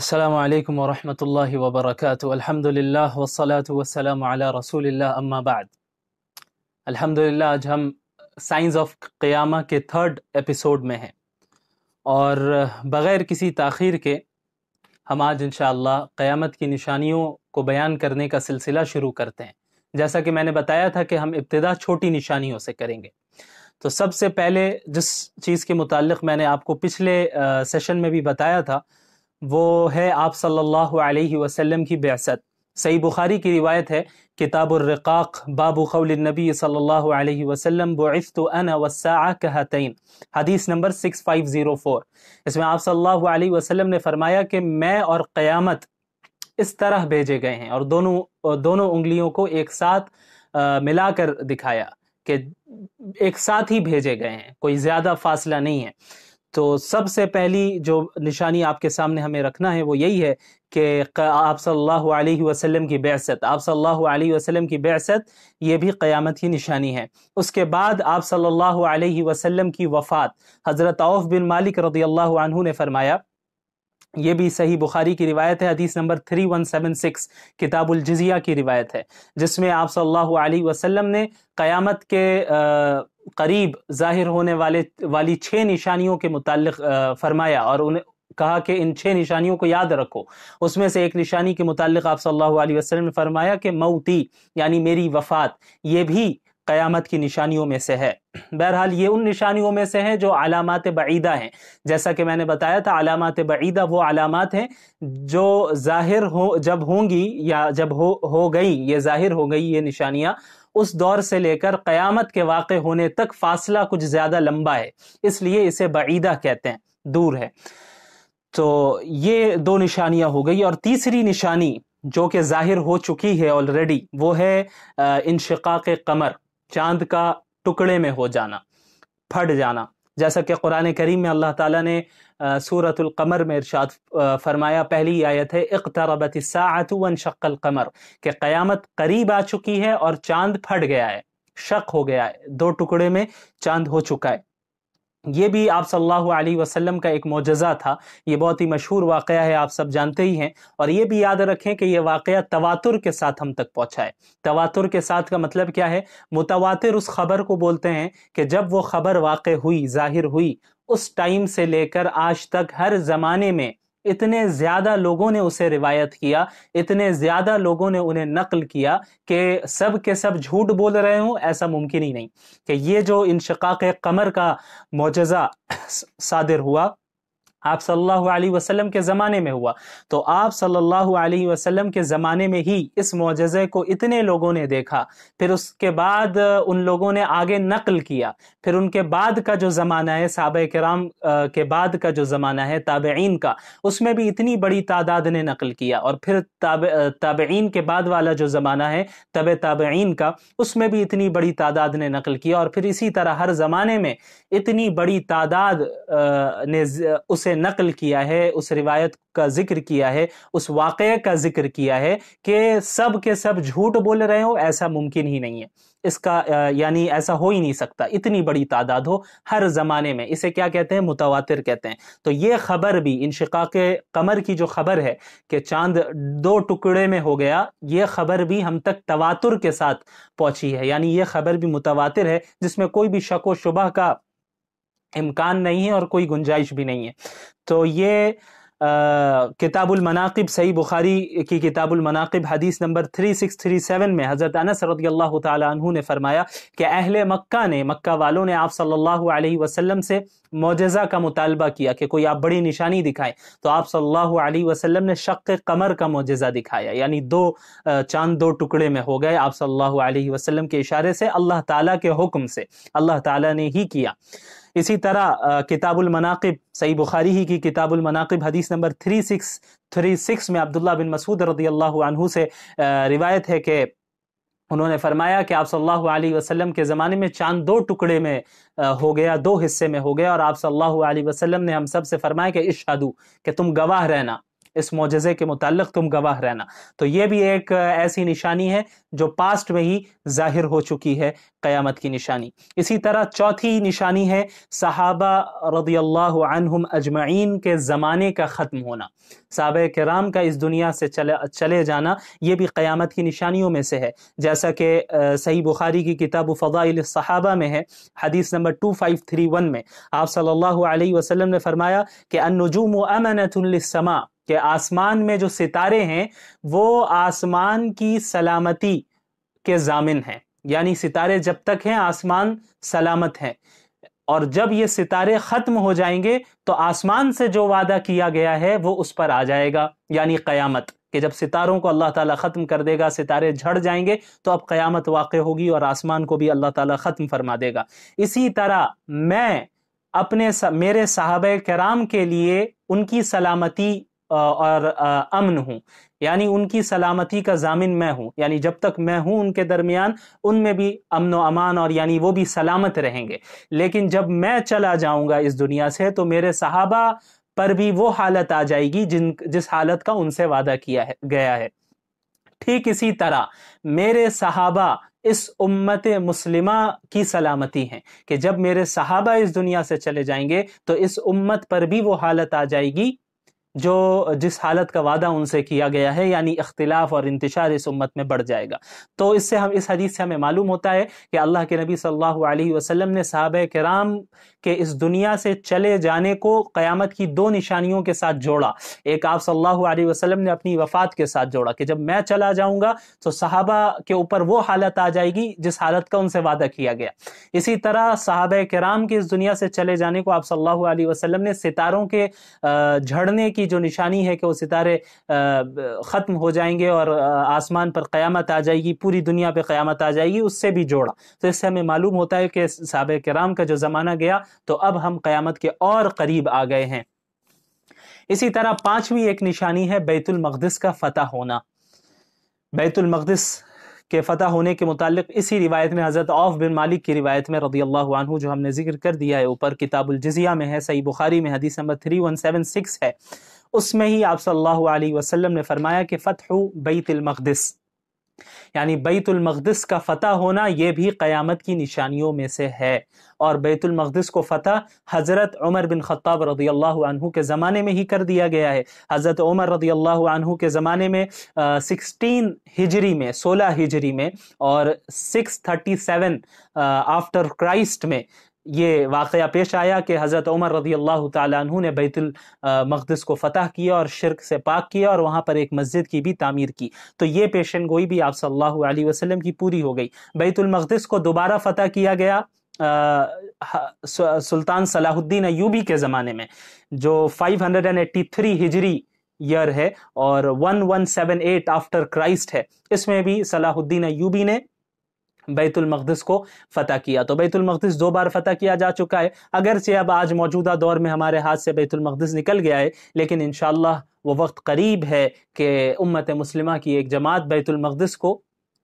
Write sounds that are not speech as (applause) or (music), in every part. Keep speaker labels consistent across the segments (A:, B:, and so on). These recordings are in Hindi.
A: আসসালামু আলাইকুম রহমতুল্লাহ ওবরাকাত আলহমদুলিল্লাহ वसलात वसलाम আলা रसूलिल्लाह अम्मा बाद अल्हम्दुलिल्लाह आज हम साइंस ऑफ क़यामा के थर्ड एपिसोड में हैं और uh, बग़ैर किसी ताखीर के हम आज इन क़यामत की निशानियों को बयान करने का सिलसिला शुरू करते हैं जैसा कि मैंने बताया था कि हम इब्तदा छोटी निशानियों से करेंगे तो सबसे पहले जिस चीज़ के मुतल मैंने आपको पिछले सेशन uh, में भी बताया था वो है आप सल्लल्लाहु अलैहि वसल्लम की बेसत सही बुखारी की रिवायत है किताब रिकाक बाबू खौल नबी सल्लल्लाहु अलैहि वसल्लम बुइस्तु अन वसाअ कहतैन हदीस नंबर 6504 इसमें आप सल्लल्लाहु अलैहि वसल्लम ने फरमाया कि मैं और क़यामत इस तरह भेजे गए हैं और दोनों दोनों उंगलियों को एक साथ आ, मिलाकर दिखाया कि एक साथ ही भेजे गए हैं कोई ज़्यादा फासला नहीं है तो सबसे पहली जो निशानी आपके सामने हमें रखना है वो यही है कि आप सल्लल्लाहु अलैहि वसल्लम की बेसत आप सल्लल्लाहु अलैहि वसल्लम की बेसत ये भी क़यामत की निशानी है उसके बाद आप सल्लल्लाहु अलैहि वसल्लम की वफ़ात हज़रत औफ बिन मालिक रदी अल्लाह ने फरमाया ये भी सही बुखारी की रिवायत है हदीस नंबर 3176 किताबुल जिजिया की रिवायत है जिसमें आप सल्लल्लाहु अलैहि वसल्लम ने क़यामत के आ, करीब जाहिर होने वाले वाली छह निशानियों के मुतालिक फरमाया और उन्हें कहा कि इन छह निशानियों को याद रखो उसमें से एक निशानी के मुतालिक आप सल्लल्लाहु अलैहि वसल्लम ने फरमाया कि मऊती यानी मेरी वफात ये भी क़यामत की निशानियों में से है बहरहाल ये उन निशानियों में से हैं जो अलामत बईदा हैं जैसा कि मैंने बताया था अलामत बईदा वो अलामत हैं जो ज़ाहिर हो जब होंगी या जब हो हो गई ये ज़ाहिर हो गई ये निशानियाँ उस दौर से लेकर क़यामत के वाक़ होने तक फासला कुछ ज़्यादा लंबा है इसलिए इसे बीदा कहते हैं दूर है तो ये दो निशानियां हो गई और तीसरी निशानी जो कि ज़ाहिर हो चुकी है ऑलरेडी वो है के कमर चांद का टुकड़े में हो जाना फट जाना जैसा कि कुरान करीम में अल्लाह ताला ने सूरतुल कमर में इरशाद फरमाया पहली आयत है इकतरबत सातुवन कमर कि क़यामत करीब आ चुकी है और चांद फट गया है शक हो गया है दो टुकड़े में चांद हो चुका है ये भी आप सल्लल्लाहु अलैहि वसल्लम का एक मोजा था ये बहुत ही मशहूर वाक़ है आप सब जानते ही हैं और ये भी याद रखें कि यह वाक़ तवातुर के साथ हम तक पहुँचा है तवातुर के साथ का मतलब क्या है मुतवातिर उस खबर को बोलते हैं कि जब वो खबर वाक़ हुई जाहिर हुई उस टाइम से लेकर आज तक हर ज़माने में इतने ज़्यादा लोगों ने उसे रिवायत किया इतने ज़्यादा लोगों ने उन्हें नकल किया कि सब के सब झूठ बोल रहे हों ऐसा मुमकिन ही नहीं कि ये जो इन इनशक़ाक़ कमर का मोजा (coughs) सादिर हुआ आप सल्लल्लाहु अलैहि वसल्लम के ज़माने में हुआ तो आप सल्लल्लाहु अलैहि वसल्लम के ज़माने में ही इस मुजज़े को इतने लोगों ने देखा फिर उसके बाद उन लोगों ने आगे नकल किया फिर उनके बाद का जो ज़माना है साब कराम के बाद का जो ज़माना है ताबेन का उसमें भी इतनी बड़ी तादाद ने नकल किया और फिर ताब ताबेन के बाद वाला जो ज़माना है तब ताबेन का उसमें भी इतनी बड़ी तादाद ने नकल किया और फिर इसी तरह हर ज़माने में इतनी बड़ी तादाद ने उसे नकल किया है उस रिवायत का जिक्र किया है उस वाक़े का जिक्र किया है कि सब के सब झूठ बोल रहे हो ऐसा मुमकिन ही नहीं है इसका यानी ऐसा हो ही नहीं सकता इतनी बड़ी तादाद हो हर ज़माने में इसे क्या कहते हैं मुतवातिर कहते हैं तो ये ख़बर भी इन के कमर की जो ख़बर है कि चांद दो टुकड़े में हो गया ये ख़बर भी हम तक तवातुर के साथ पहुंची है यानी ये ख़बर भी मुतवातिर है जिसमें कोई भी शक व शुबह का इम्कान नहीं है और कोई गुंजाइश भी नहीं है तो ये किताबुल मनाकिब सही बुखारी की किताबुल मनाकिब हदीस नंबर 3637 में हज़रत अनस रदियल्लाहु ताला अनहु ने फरमाया कि अहले मक्का ने मक्का वालों ने आप सल्लल्लाहु अलैहि वसल्लम से मोजज़ा का मुतालबा किया कि कोई आप बड़ी निशानी दिखाएं तो आप सल्लल्लाहु अलैहि वसल्लम ने शक कमर का मुजज़ा दिखाया यानी दो चांद दो टुकड़े में हो गए आप सल्लल्लाहु अलैहि वसल्लम के इशारे से अल्लाह ताला के हुक्म से अल्लाह ताला ने ही किया इसी तरह किताबुल मनाक़िब सही बुखारी ही की किताबुल मनाक़िब हदीस number three six three six में अब्दुल्ला बिन मसूद रदी अल्लाह से रिवायत है कि उन्होंने फरमाया कि आप सल्लल्लाहु अलैहि वसल्लम के ज़माने में चांद दो टुकड़े में हो गया दो हिस्से में हो गया और आप सल्लल्लाहु अलैहि वसल्लम ने हम सब से फरमाया कि इशादू कि तुम गवाह रहना इस मोजे के मुतालिक तुम गवाह रहना तो ये भी एक ऐसी निशानी है जो पास्ट में ही जाहिर हो चुकी है क़यामत की निशानी इसी तरह चौथी निशानी है सहाबा रदी अजमैन के ज़माने का ख़त्म होना सब कराम का इस दुनिया से चले चले जाना ये भी क़यामत की निशानियों में से है जैसा कि सही बुखारी की किताब फ़ाइल सहाबा में है हदीस number two five three one में आप सल्ला वसलम ने फरमाया कि अनजुम अमनतमा कि आसमान में जो सितारे हैं वो आसमान की सलामती के जामिन हैं यानी सितारे जब तक हैं आसमान सलामत हैं और जब ये सितारे ख़त्म हो जाएंगे तो आसमान से जो वादा किया गया है वो उस पर आ जाएगा यानी क़यामत कि जब सितारों को अल्लाह ताला ख़त्म कर देगा सितारे झड़ जाएंगे तो अब क़यामत वाक़ होगी और आसमान को भी अल्लाह ताला ख़त्म फरमा देगा इसी तरह मैं अपने सा, मेरे साहब कराम के लिए उनकी सलामती और अमन हूँ यानी उनकी सलामती का जामिन मैं हूँ यानी जब तक मैं हूँ उनके दरमियान उनमें भी अमन व अमान और यानी वो भी सलामत रहेंगे लेकिन जब मैं चला जाऊँगा इस दुनिया से तो मेरे सहाबा पर भी वो हालत आ जाएगी जिन जिस हालत का उनसे वादा किया है गया है ठीक इसी तरह मेरे सहाबा इस उम्मत मुस्लिमा की सलामती है कि जब मेरे सहाबा इस दुनिया से चले जाएंगे तो इस उम्मत पर भी वो हालत आ जाएगी जो जिस हालत का वादा उनसे किया गया है यानी इख्तिलाफ और इंतशार इस उम्मत में बढ़ जाएगा तो इससे हम इस हदीस से हमें मालूम होता है कि अल्लाह के नबी सल्लल्लाहु अलैहि वसल्लम ने साहब कराम कि इस दुनिया से चले जाने को क़यामत की दो निशानियों के साथ जोड़ा एक आप सल्लल्लाहु अलैहि वसल्लम ने अपनी वफ़ात के साथ जोड़ा कि जब मैं चला जाऊँगा तो सहाबा के ऊपर वो हालत आ जाएगी जिस हालत का उनसे वादा किया गया इसी तरह साहब कराम के इस दुनिया से चले जाने को आप सल्लल्लाहु अलैहि वसल्लम ने सितारों के झड़ने की जो निशानी है कि वो सितारे ख़त्म हो जाएंगे और आसमान पर क़्यामत आ जाएगी पूरी दुनिया पर क़्यामत आ जाएगी उससे भी जोड़ा तो इससे हमें मालूम होता है कि साहब कराम का जो ज़माना गया तो अब हम क़यामत के और करीब आ गए हैं इसी तरह पांचवी एक निशानी है बैतुलमकदस का फतह होना बैतुलमकदस के फतह होने के मुतालिक इसी रिवायत में हज़रत औफ बिन मालिक की रिवायत में रदी अल्लाह जो हमने जिक्र कर दिया है ऊपर किताबुल जजिया में है सही बुखारी में हदीस number three one seven six है उसमें ही आप सल्लल्लाहु अलैहि वसल्लम ने फरमाया कि फ़तह बैतुलमकदस यानी बैतुलमक़दस का फ़तह होना यह भी क्यामत की निशानियों में से है और बैतुलमक़दस को फ़तह हज़रत उमर बिन ख़त्ताब रदी अल्लाह के ज़माने में ही कर दिया गया है हज़रत उमर रदी अल्लाह के ज़माने में सिक्सटीन हिजरी में सोलह हिजरी में और six thirty seven after Christ में ये वाक़ पेश आया कि हज़रत उमर रदी अल्लाह तु ने बैतुल को फ़तह किया और शिरक से पाक किया और वहाँ पर एक मस्जिद की भी तामीर की तो ये पेशन गोई भी आप सल्लल्लाहु अलैहि वसल्लम की पूरी हो गई बैतुल को दोबारा फ़तह किया गया आ, सुल्तान सलाहुद्दीन अयूबी के ज़माने में जो 583 हिजरी ईयर है और 1178 आफ्टर क्राइस्ट है इसमें भी सलाहुद्दीन अयूबी ने बैतुलमकदस को फतह किया तो बैतुलमकदस दो बार फतह किया जा चुका है अगरचे अब आज मौजूदा दौर में हमारे हाथ से बैतुलमकदस निकल गया है लेकिन इन वो वक्त करीब है कि उम्मत मुस्लिम की एक जमात बैतुलमकदस को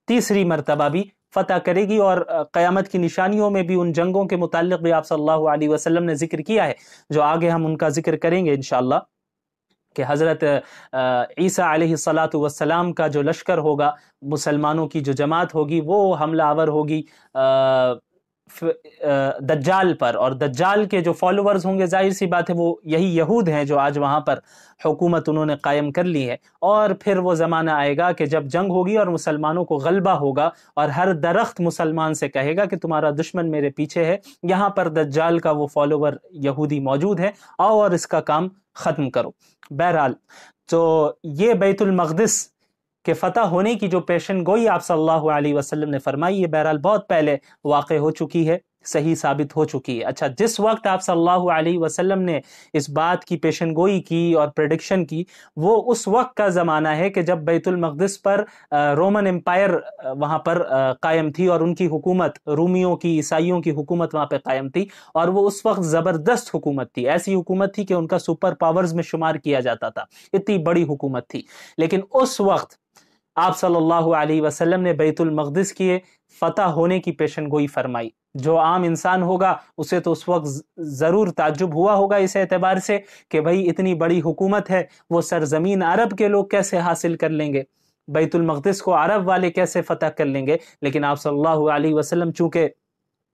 A: तीसरी मरतबा भी फतह करेगी और क़यामत की निशानियों में भी उन जंगों के मुतल भी आप सल्ला वसलम ने जिक्र किया है जो आगे हम उनका जिक्र करेंगे इनशाला कि हज़रत ईसा सलात वसलाम का जो लश्कर होगा मुसलमानों की जो जमात होगी वो हमलावर होगी दज्जाल पर और दज्जाल के जो फॉलोअर्स होंगे जाहिर सी बात है वो यही यहूद हैं जो आज वहाँ पर हुकूमत उन्होंने कायम कर ली है और फिर वो ज़माना आएगा कि जब जंग होगी और मुसलमानों को गलबा होगा और हर दरख्त मुसलमान से कहेगा कि तुम्हारा दुश्मन मेरे पीछे है यहाँ पर दज्जाल का वो फॉलोअर यहूदी मौजूद है आओ और इसका काम ख़त्म करो बहरहाल तो ये बैतुलमक़दस के फतह होने की जो पेशन गोई आप सल्लल्लाहु अलैहि वसल्लम ने फरमाई ये बहरहाल बहुत पहले वाक़ हो चुकी है सही साबित हो चुकी है अच्छा जिस वक्त आप सल्लल्लाहु अलैहि वसल्लम ने इस बात की पेशन गोई की और प्रडिक्शन की वो उस वक्त का ज़माना है कि जब बैतुलमक़दस पर रोमन एम्पायर वहाँ पर कायम थी और उनकी हुकूमत रूमियों की ईसाइयों की हुकूमत वहाँ पर कायम थी और वो उस वक्त ज़बरदस्त हुकूमत थी ऐसी हुकूमत थी कि उनका सुपर पावर्स में शुमार किया जाता था इतनी बड़ी हुकूमत थी लेकिन उस वक्त आप सल्लल्लाहु अलैहि वसल्लम ने बैतुल मकदस किए फतह होने की पेशन गोई फरमाई जो आम इंसान होगा उसे तो उस वक्त ज़रूर ताजुब हुआ होगा इस एतबार से कि भाई इतनी बड़ी हुकूमत है वो सरजमीन अरब के लोग कैसे हासिल कर लेंगे बैतुल मकदस को अरब वाले कैसे फतह कर लेंगे लेकिन आप सल्लल्लाहु अलैहि वसल्लम चूँकि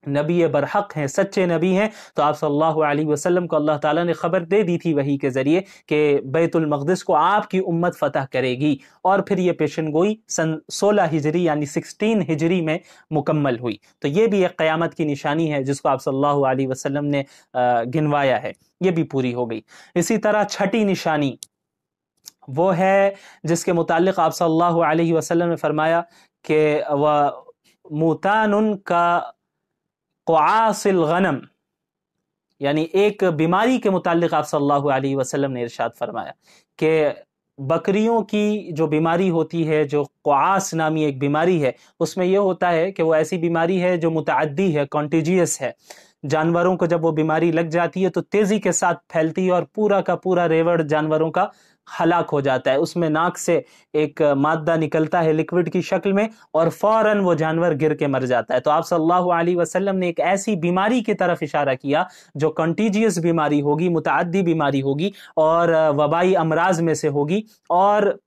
A: नबी बरहक हैं सच्चे नबी हैं तो आप सल्लल्लाहु अलैहि वसल्लम को अल्लाह ताला ने ख़बर दे दी थी वही के ज़रिए कि बैतुलमक़दस को आपकी उम्मत फ़तह करेगी और फिर ये पेशन गोई सन सोलह हिजरी यानी सिक्सटीन हिजरी में मुकम्मल हुई तो ये भी एक क़्यामत की निशानी है जिसको आप सल्लल्लाहु अलैहि वसल्लम ने गिनवाया है ये भी पूरी हो गई इसी तरह छठी निशानी वो है जिसके मुतालिक आप सल्लल्लाहु अलैहि वसल्लम ने फरमाया कि वह मुतान का गनम यानी एक बीमारी के मुतालिक आप सल्लल्लाहु अलैहि वसल्लम ने इरशाद फरमाया कि बकरियों की जो बीमारी होती है जो कुआस नामी एक बीमारी है उसमें यह होता है कि वो ऐसी बीमारी है जो मुतदी है कॉन्टीजियस है जानवरों को जब वो बीमारी लग जाती है तो तेज़ी के साथ फैलती है और पूरा का पूरा रेवड़ जानवरों का हलाक हो जाता है उसमें नाक से एक मादा निकलता है लिक्विड की शक्ल में और फौरन वो जानवर गिर के मर जाता है तो आप सल्लल्लाहु अलैहि वसल्लम ने एक ऐसी बीमारी की तरफ इशारा किया जो कंटीजियस बीमारी होगी मुतादी बीमारी होगी और वबाई अमराज में से होगी और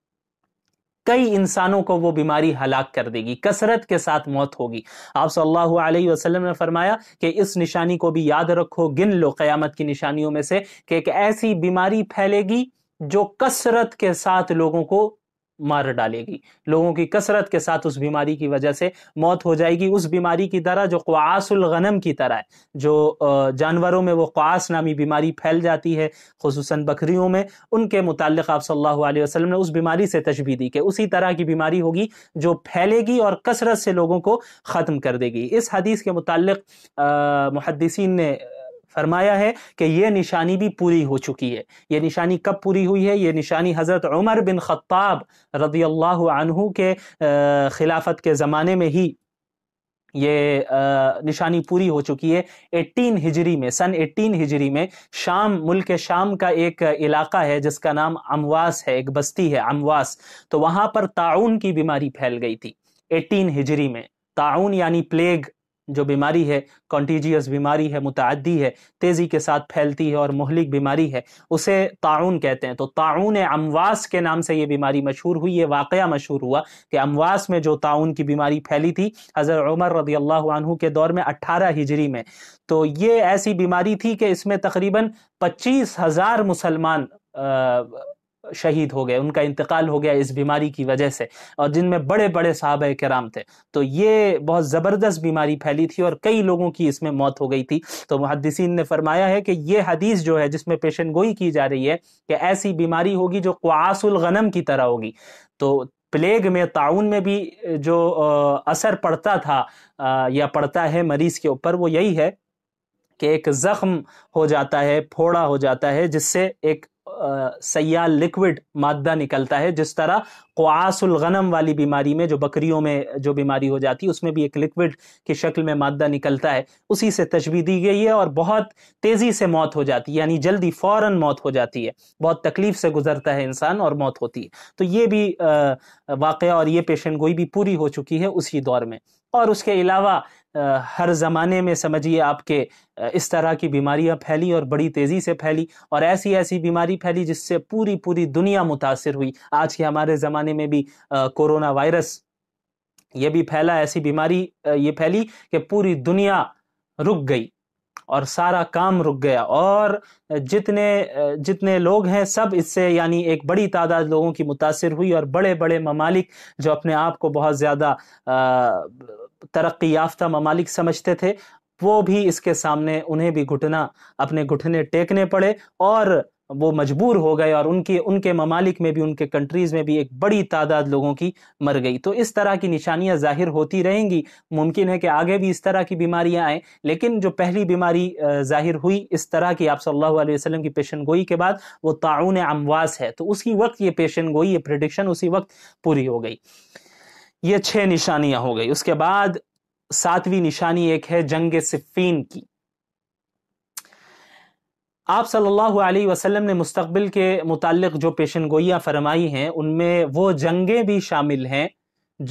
A: कई इंसानों को वो बीमारी हलाक कर देगी कसरत के साथ मौत होगी आप सल्लल्लाहु अलैहि वसल्लम ने फरमाया कि इस निशानी को भी याद रखो गिन लो क़यामत की निशानियों में से कि एक ऐसी बीमारी फैलेगी जो कसरत के साथ लोगों को मार डालेगी लोगों की कसरत के साथ उस बीमारी की वजह से मौत हो जाएगी उस बीमारी की तरह जो गनम की तरह है जो जानवरों में वो क्वास नामी बीमारी फैल जाती है खसूस बकरियों में उनके मुतालिक आप सल्लल्लाहु अलैहि वसल्लम ने उस बीमारी से तशबी दी कि उसी तरह की बीमारी होगी जो फैलेगी और कसरत से लोगों को ख़त्म कर देगी इस हदीस के मुतालिक मुहदसिन ने फरमाया है कि यह निशानी भी पूरी हो चुकी है ये निशानी कब पूरी हुई है ये निशानी हज़रत उमर बिन ख़त्ताब रदी अनहु के खिलाफत के ज़माने में ही ये आ, निशानी पूरी हो चुकी है 18 हिजरी में सन 18 हिजरी में शाम मुल्क शाम का एक इलाका है जिसका नाम अमवास है एक बस्ती है अमवास तो वहां पर ताउन की बीमारी फैल गई थी 18 हिजरी में ताउन यानी प्लेग जो बीमारी है कॉन्टीजियस बीमारी है मुतदी है तेज़ी के साथ फैलती है और महलिक बीमारी है उसे ताउन कहते हैं तो ताउन अमवास के नाम से ये बीमारी मशहूर हुई ये वाकया मशहूर हुआ कि अमवास में जो ताउन की बीमारी फैली थी हज़र उमर रदी अल्लाह के दौर में अट्ठारह हिजरी में तो ये ऐसी बीमारी थी कि इसमें तकरीबन पच्चीस हज़ार मुसलमान शहीद हो गए उनका इंतकाल हो गया इस बीमारी की वजह से और जिनमें बड़े बड़े साहब कराम थे तो ये बहुत ज़बरदस्त बीमारी फैली थी और कई लोगों की इसमें मौत हो गई थी तो मुहदसिन ने फरमाया है कि ये हदीस जो है जिसमें पेशन गोई की जा रही है कि ऐसी बीमारी होगी जो गनम की तरह होगी तो प्लेग में ताउन में भी जो असर पड़ता था या पड़ता है मरीज के ऊपर वो यही है कि एक जख्म हो जाता है फोड़ा हो जाता है जिससे एक सयाह लिक्विड मादा निकलता है जिस तरह गनम वाली बीमारी में जो बकरियों में जो बीमारी हो जाती है उसमें भी एक लिक्विड की शक्ल में मादा निकलता है उसी से तजवी दी गई है और बहुत तेज़ी से मौत हो जाती है यानी जल्दी फ़ौर मौत हो जाती है बहुत तकलीफ से गुजरता है इंसान और मौत होती है तो ये भी वाक़ और ये पेशेंट गोई भी पूरी हो चुकी है उसी दौर में और उसके अलावा हर ज़माने में समझिए आपके इस तरह की बीमारियां फैली और बड़ी तेज़ी से फैली और ऐसी ऐसी बीमारी फैली जिससे पूरी पूरी दुनिया मुतासर हुई आज के हमारे ज़माने ज़माने में भी कोरोना वायरस ये भी फैला ऐसी बीमारी ये फैली कि पूरी दुनिया रुक गई और सारा काम रुक गया और जितने जितने लोग हैं सब इससे यानी एक बड़ी तादाद लोगों की मुतासर हुई और बड़े बड़े ममालिक जो अपने आप को बहुत ज़्यादा तरक्की याफ्ता ममालिक समझते थे वो भी इसके सामने उन्हें भी घुटना अपने घुटने टेकने पड़े और वो मजबूर हो गए और उनके उनके ममालिक में भी उनके कंट्रीज़ में भी एक बड़ी तादाद लोगों की मर गई तो इस तरह की निशानियाँ ज़ाहिर होती रहेंगी मुमकिन है कि आगे भी इस तरह की बीमारियाँ आएँ लेकिन जो पहली बीमारी ज़ाहिर हुई इस तरह की आप सल्लल्लाहु अलैहि वसल्लम की पेशन गोई के बाद वो ताउन अमवास है तो उसी वक्त ये पेशन गोई ये प्रडिक्शन उसी वक्त पूरी हो गई ये छः निशानियाँ हो गई उसके बाद सातवीं निशानी एक है जंग सिफ़ीन की आप सल्लल्लाहु अलैहि वसल्लम ने मुस्तबिल के मुतालिक जो पेशन गोयाँ फरमाई हैं उनमें वो जंगें भी शामिल हैं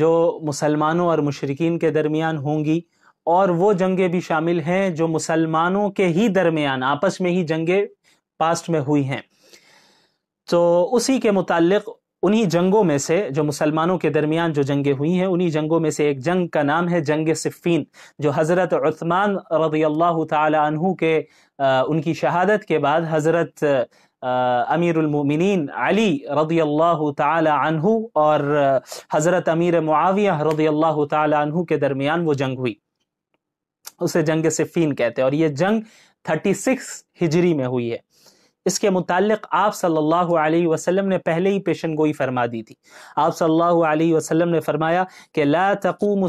A: जो मुसलमानों और मशरकिन के दरमियान होंगी और वो जंगें भी शामिल हैं जो मुसलमानों के ही दरमियान आपस में ही जंगें पास्ट में हुई हैं तो उसी के मुतालिक उन्हीं जंगों में से जो मुसलमानों के दरमियान जो जंगें हुई हैं उन्हीं जंगों में से एक जंग का नाम है जंग सिफ़ीन जो हज़रत उस्मान रबी अल्लाह तहु के आ, उनकी शहादत के बाद हज़रत अमीरमिन अली रदी अल्लाह तहु और हज़रत अमीर मुआविया रदी अल्लाह तहु के दरमियान वो जंग हुई उसे जंग सिफ़ीन कहते हैं और ये जंग सिक्स हिजरी में हुई है इसके मुतालिक आप सल्लल्लाहु अलैहि वसल्लम ने पहले ही पेशन गोई फरमा दी थी आप सल्लल्लाहु अलैहि वसल्लम ने फरमाया कि ला तकूमु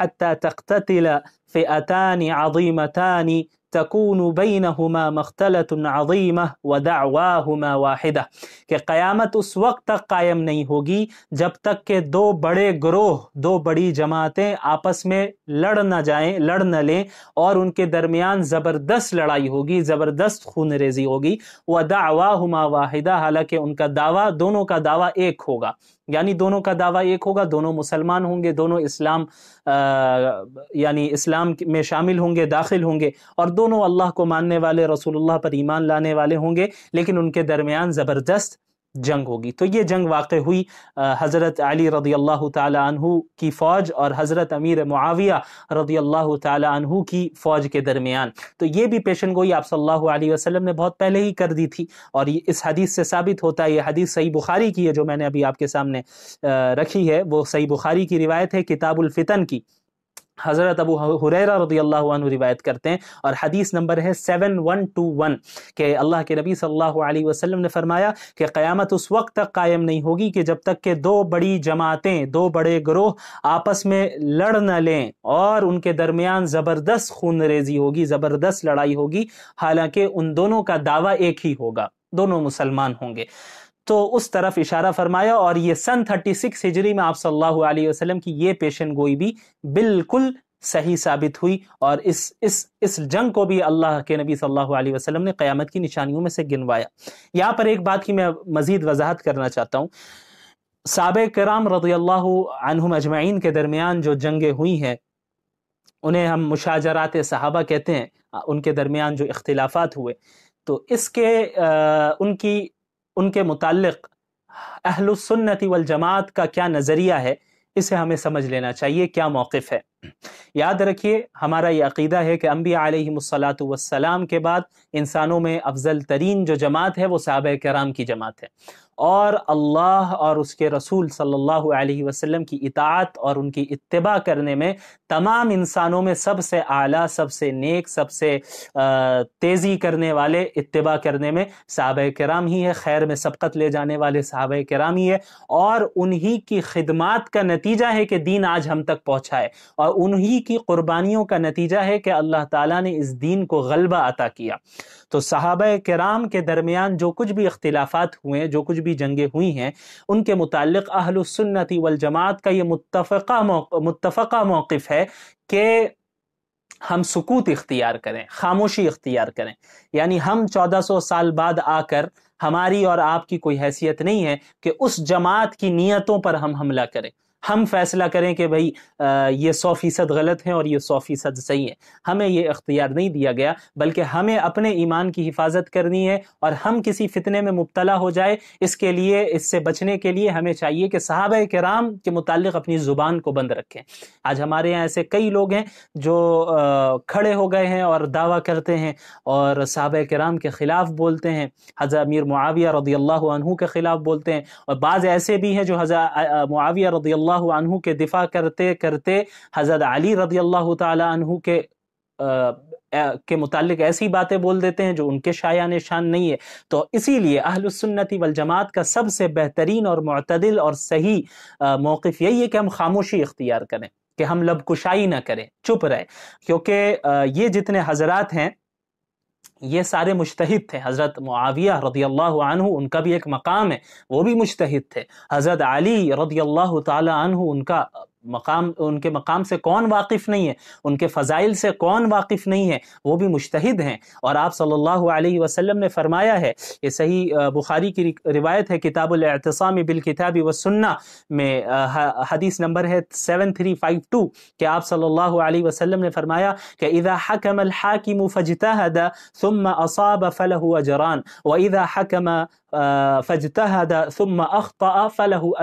A: हत्ता तख्तिल फ़िअतानी अजीमतानी तकून बैन हमा मख्तलत अज़ीम व दावा हमा वाहिदा क़यामत उस वक्त तक कायम नहीं होगी जब तक के दो बड़े ग्रोह दो बड़ी जमातें आपस में लड़ न जाएं लड़ न लें और उनके दरमियान ज़बरदस्त लड़ाई होगी ज़बरदस्त खून रेजी होगी व दावा हम वाहिदा हालांकि उनका दावा दोनों का दावा एक होगा यानी दोनों का दावा एक होगा दोनों मुसलमान होंगे दोनों इस्लाम आ, यानी इस्लाम में शामिल होंगे दाखिल होंगे और दो दोनों अल्लाह को मानने वाले रसूलुल्लाह पर ईमान लाने वाले होंगे लेकिन उनके दरमियान ज़बरदस्त जंग होगी तो ये जंग वाक़ हुई हज़रत अली रदी अल्लाह तहु की फ़ौज और हज़रत अमीर मुआविया रदी अल्लाह तहु की फ़ौज के दरमियान तो ये भी पेशन गोई आप सल्लल्लाहु अलैहि वसल्लम ने बहुत पहले ही कर दी थी और ये इस हदीस से साबित होता है ये हदीस सही बुखारी की है जो मैंने अभी आपके सामने रखी है वो सही बुखारी की रिवायत है किताबुलफ़ितन की हज़रत अबू हुरैरा रदी अल्लाह रिवायत करते हैं और हदीस नंबर है सेवन वन टू वन के अल्लाह के नबी सल्लल्लाहु अलैहि वसल्लम ने फरमाया कि क़यामत उस वक्त तक कायम नहीं होगी कि जब तक के दो बड़ी जमातें दो बड़े ग्रोह आपस में लड़ न लें और उनके दरमियान ज़बरदस्त खून रेजी होगी ज़बरदस्त लड़ाई होगी हालांकि उन दोनों का दावा एक ही होगा दोनों मुसलमान होंगे तो उस तरफ इशारा फरमाया और ये सन 36 हिजरी में आप सल्लल्लाहु अलैहि वसल्लम की ये पेशन गोई भी बिल्कुल सही साबित हुई और इस इस इस जंग को भी अल्लाह के नबी सल्लल्लाहु अलैहि वसल्लम ने क़यामत की निशानियों में से गिनवाया यहाँ पर एक बात की मैं मज़ीद वजाहत करना चाहता हूँ साब कराम रजील्ला अजमाइन के दरमियान जो जंगें हुई हैं उन्हें हम मुशाजरात सहाबा कहते हैं उनके दरमियान जो इख्तिलाफात हुए तो इसके आ, उनकी उनके मुतलक अहलसन्नति वल जमात का क्या नज़रिया है इसे हमें समझ लेना चाहिए क्या मौक़ है याद रखिए हमारा ये अकीदा है कि अम्बिया वसलाम के बाद इंसानों में अफजल तरीन जो जमात है वो साहब कराम की जमात है और अल्लाह और उसके रसूल सल्लल्लाहु अलैहि वसल्लम की इतात और उनकी इतबा करने में तमाम इंसानों में सबसे आला सबसे नेक सबसे तेज़ी करने वाले इतबा करने में साहब कराम ही है खैर में सबकत ले जाने वाले साहब कराम ही है और उन्हीं की खिदमत का नतीजा है कि दीन आज हम तक पहुँचा है और उन्हीं की कुर्बानियों का नतीजा है कि अल्लाह ताली ने इस दीन को गलबा अता किया तो साहब कराम के दरमियान जो कुछ भी अख्तिलाफ़ात हुए हैं जो कुछ भी जंगें हुई हैं उनके मुतल अहलसन्नति वलजमात का ये मुतफ़ा मुतफ़ा मौक़ है कि हम सुकूत इख्तियार करें खामोशी इख्तियार करें यानी हम 1400 साल बाद आकर हमारी और आपकी कोई हैसियत नहीं है कि उस जमात की नीयतों पर हम हमला करें हम फैसला करें कि भाई ये सौ फीसद गलत हैं और ये सौ फीसद सही है हमें ये अख्तियार नहीं दिया गया बल्कि हमें अपने ईमान की हिफाजत करनी है और हम किसी फितने में मुबतला हो जाए इसके लिए इससे बचने के लिए हमें चाहिए कि साहब कराम के मुतालिक अपनी ज़ुबान को बंद रखें आज हमारे यहाँ ऐसे कई लोग हैं जो खड़े हो गए हैं और दावा करते हैं और साहब कराम के ख़िलाफ़ बोलते हैं हज़ा अमीर मुआविया रदी के ख़िलाफ़ बोलते हैं और बाज़ ऐसे भी हैं जो हज़ा मुआविया रदी अनहु के दिफा करते करते हज़रत अली रदी अल्लाह तहु के के मुतालिक ऐसी बातें बोल देते हैं जो उनके शाया निशान नहीं है तो इसीलिए अहलसन्नति वलजमात का सबसे बेहतरीन और मतदिल और सही मौक़ यही है कि हम खामोशी इख्तियार करें कि हम लबकुशाई कुशाई ना करें चुप रहें क्योंकि ये जितने हजरात हैं ये सारे मुश्तहिद थे हज़रत मुआविया रदी अल्लाह उनका भी एक मकाम है वो भी मुश्तहिद थे हज़रत अली रदी अल्लाह तहु उनका मकाम उनके मकाम से कौन वाकिफ़ नहीं है उनके फ़ज़ाइल से कौन वाकिफ़ नहीं है वो भी मुश्तहिद हैं और आप सल्लल्लाहु अलैहि वसल्लम ने फरमाया है ये सही बुखारी की रिवायत है किताबुल एहतसामी बिल किताबी व सुन्ना में हदीस नंबर है सेवन थ्री फाइव टू के आप सल्लल्लाहु अलैहि वसल्लम ने फरमाया कि इदा हकम हाकिम फजतहद सुम असाब फलह जरान व इदा हकम फजतहद सुम अख्ता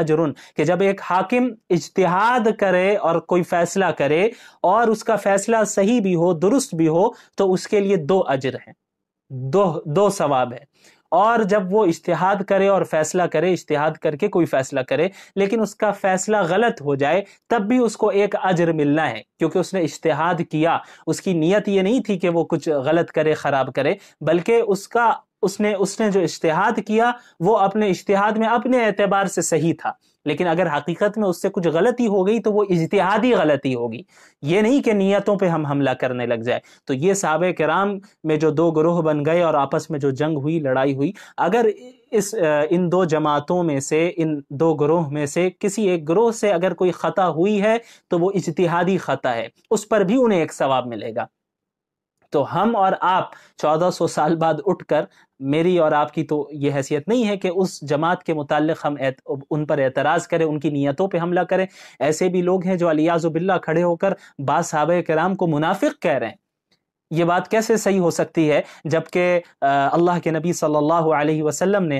A: अजरुन कि जब एक हाकिम इजतहाद करे और कोई फैसला करे और उसका फैसला सही भी हो दुरुस्त भी हो तो उसके लिए दो अजर हैं दो दो सवाब है और जब वो इश्तहाद करे और फैसला करे इश्तहाद करके कोई फैसला करे लेकिन उसका फैसला गलत हो जाए तब भी उसको एक अजर मिलना है क्योंकि उसने इश्तहाद किया उसकी नीयत ये नहीं थी कि वो कुछ गलत करे ख़राब करे बल्कि उसका उसने उसने जो इश्तहाद किया वो अपने इश्तहाद में अपने एतबार से सही था लेकिन अगर हकीकत में उससे कुछ गलती हो गई तो वो इजतहादी गलती होगी ये नहीं कि नीयतों पे हम हमला करने लग जाए तो ये साब कराम में जो दो ग्रोह बन गए और आपस में जो जंग हुई लड़ाई हुई अगर इस इन दो जमातों में से इन दो ग्रोह में से किसी एक ग्रोह से अगर कोई ख़ता हुई है तो वो इजतहादी ख़ता है उस पर भी उन्हें एक सवाब मिलेगा तो हम और आप 1400 साल बाद उठकर मेरी और आपकी तो ये हैसियत नहीं है कि उस जमात के मुतालिक हम एत, उन पर एतराज़ करें उनकी नीयतों पे हमला करें ऐसे भी लोग हैं जो अलियाज़ुबिल्ला खड़े होकर बासहाब कराम को मुनाफिक कह रहे हैं ये बात कैसे सही हो सकती है जबकि अल्लाह के नबी सल्लल्लाहु अलैहि वसल्लम ने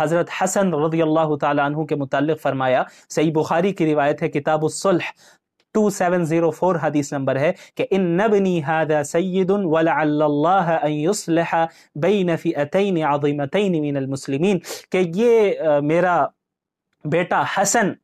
A: हज़रत हसन रज़ी अल्लाह तु के मुतल फ़रमाया सही बुखारी की रिवायत है किताब 2704 हदीस नंबर है कि इन नबनी हादा عظيمتين من المسلمين कि ये मेरा बेटा हसन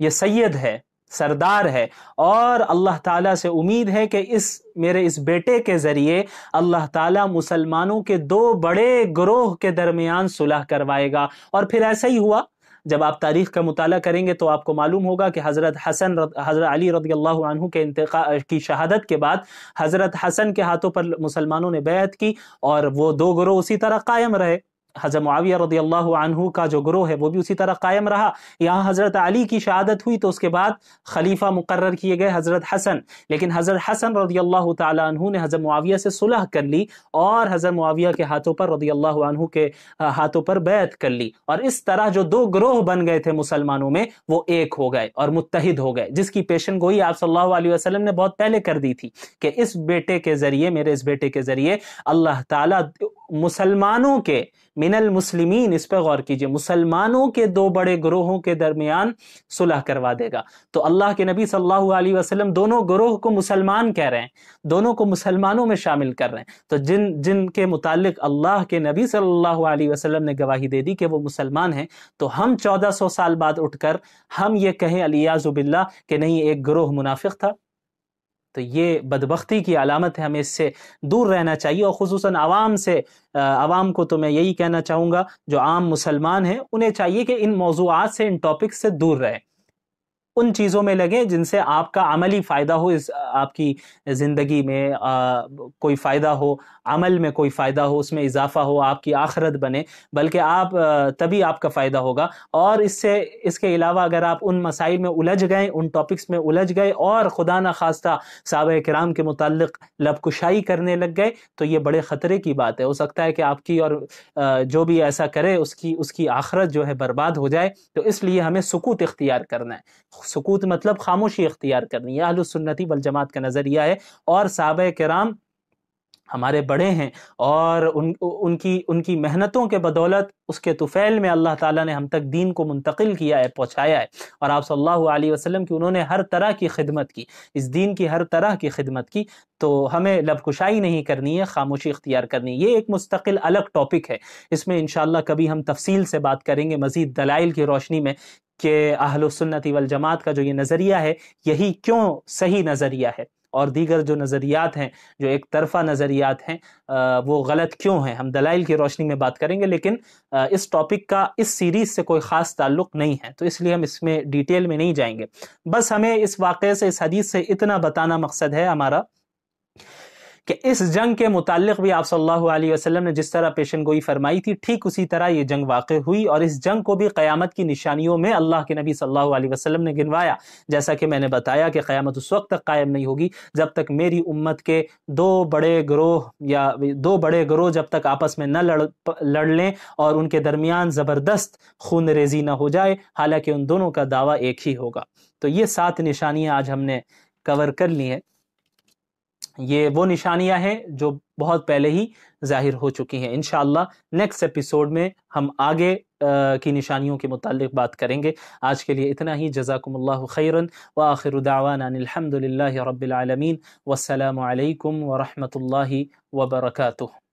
A: ये सैयद है सरदार है और अल्लाह ताला से उम्मीद है कि इस मेरे इस बेटे के ज़रिए अल्लाह ताला मुसलमानों के दो बड़े ग्रोह के दरमियान सुलह करवाएगा और फिर ऐसा ही हुआ जब आप तारीख़ का मुताल करेंगे तो आपको मालूम होगा कि हज़रत हसन हज़रत अली रद्ला के इंतका की शहादत के बाद हज़रत हसन के हाथों पर मुसलमानों ने बैत की और वो दो ग्रोह उसी तरह कायम रहे हज़र मुआविया रदी अल्लाह का जो ग्रोह है वो भी उसी तरह कायम रहा यहाँ हज़रत अली की शहादत हुई तो उसके बाद खलीफा मुकर किए गए हज़रत हसन लेकिन हज़रत हसन रदी अल्लाह तु ने हज़र मुआविया से सुलह कर ली और हज़र मुआविया के हाथों पर रदी अल्लाह के हाथों पर बैत कर ली और इस तरह जो दो ग्रोह बन गए थे मुसलमानों में वो एक हो गए और मुतहद हो गए जिसकी पेशन गोई आप सल्ला वसलम ने बहुत पहले कर दी थी कि इस बेटे के ज़रिए मेरे इस बेटे के ज़रिए अल्लाह तसलमानों मुसलमानों के मिनल मुस्लिम इस पर गौर कीजिए मुसलमानों के दो बड़े ग्रोहों के दरमियान सुलह करवा देगा तो अल्लाह के नबी सल्लल्लाहु अलैहि वसल्लम दोनों ग्रोह को मुसलमान कह रहे हैं दोनों को मुसलमानों में शामिल कर रहे हैं तो जिन जिनके मुतल अल्लाह के नबी सल्ला वसलम ने गवाही दे दी कि वो मुसलमान हैं तो हम चौदह साल बाद उठकर हम ये कहें अलियाज़ुबिल्ला के नहीं एक ग्रोह मुनाफिक था तो ये बदबख्ती की अलामत है हमें इससे दूर रहना चाहिए और खसूस आवाम से आवाम को तो मैं यही कहना चाहूँगा जो आम मुसलमान हैं उन्हें चाहिए कि इन मौजूद से इन टॉपिक से दूर रहें उन चीज़ों में लगें जिनसे आपका अमली फ़ायदा हो इस आपकी ज़िंदगी में आ, कोई फ़ायदा हो अमल में कोई फ़ायदा हो उसमें इजाफा हो आपकी आखरत बने बल्कि आप तभी आपका फ़ायदा होगा और इससे इसके अलावा अगर आप उन मसाइल में उलझ गए उन टॉपिक्स में उलझ गए और खुदा न खास्ता साब कराम के मुतल लबकुशाई करने लग गए तो ये बड़े ख़तरे की बात है हो सकता है कि आपकी और जो भी ऐसा करे उसकी उसकी आखरत जो है बर्बाद हो जाए तो इसलिए हमें सुकूत इख्तियार करना है सकूत मतलब खामोशी इख्तियार करनी है अहलसन्नति वल जमात का नज़रिया है और साहब कराम हमारे बड़े हैं और उन उनकी उनकी मेहनतों के बदौलत उसके तुफ़ैल में अल्लाह ताला ने हम तक दीन को मुंतकिल किया है पहुँचाया है और आप सल्लल्लाहु अलैहि वसल्लम की उन्होंने हर तरह की खिदमत की इस दीन की हर तरह की खिदमत की तो हमें लबकुशाई नहीं करनी है खामोशी इख्तियार करनी है ये एक मुस्तकिल अलग टॉपिक है इसमें इन कभी हम तफसील से बात करेंगे मज़ीद दलाइल की रोशनी में कि आहल सुन्नति वल जमात का जो ये नज़रिया है यही क्यों सही नज़रिया है और दीगर जो नज़रियात हैं जो एक तरफा नज़रियात हैं वो गलत क्यों हैं हम दलाइल की रोशनी में बात करेंगे लेकिन इस टॉपिक का इस सीरीज़ से कोई ख़ास ताल्लुक नहीं है तो इसलिए हम इसमें डिटेल में नहीं जाएंगे बस हमें इस वाक़े से इस हदीस से इतना बताना मकसद है हमारा कि इस जंग के मुतालिक भी आप सल्लल्लाहु अलैहि वसल्लम ने जिस तरह पेशन गोई फरमाई थी ठीक उसी तरह ये जंग वाक़ हुई और इस जंग को भी क़्यामत की निशानियों में अल्लाह के नबी सल्लल्लाहु अलैहि वसल्लम ने गिनवाया जैसा कि मैंने बताया कि क़्यामत उस वक्त तक कायम नहीं होगी जब तक मेरी उम्मत के दो बड़े ग्रोह या दो बड़े ग्रोह जब तक आपस में न लड़ लड़ लें और उनके दरमियान ज़बरदस्त खून रेजी ना हो जाए हालांकि उन दोनों का दावा एक ही होगा तो ये सात निशानियाँ आज हमने कवर कर ली हैं ये वो निशानियां हैं जो बहुत पहले ही जाहिर हो चुकी हैं इन नेक्स्ट एपिसोड में हम आगे आ, की निशानियों के मुतालिक बात करेंगे आज के लिए इतना ही जजाकम्ला खैरन व आखिर दावानदल रबालमीन वसलम वरहमल वबरकू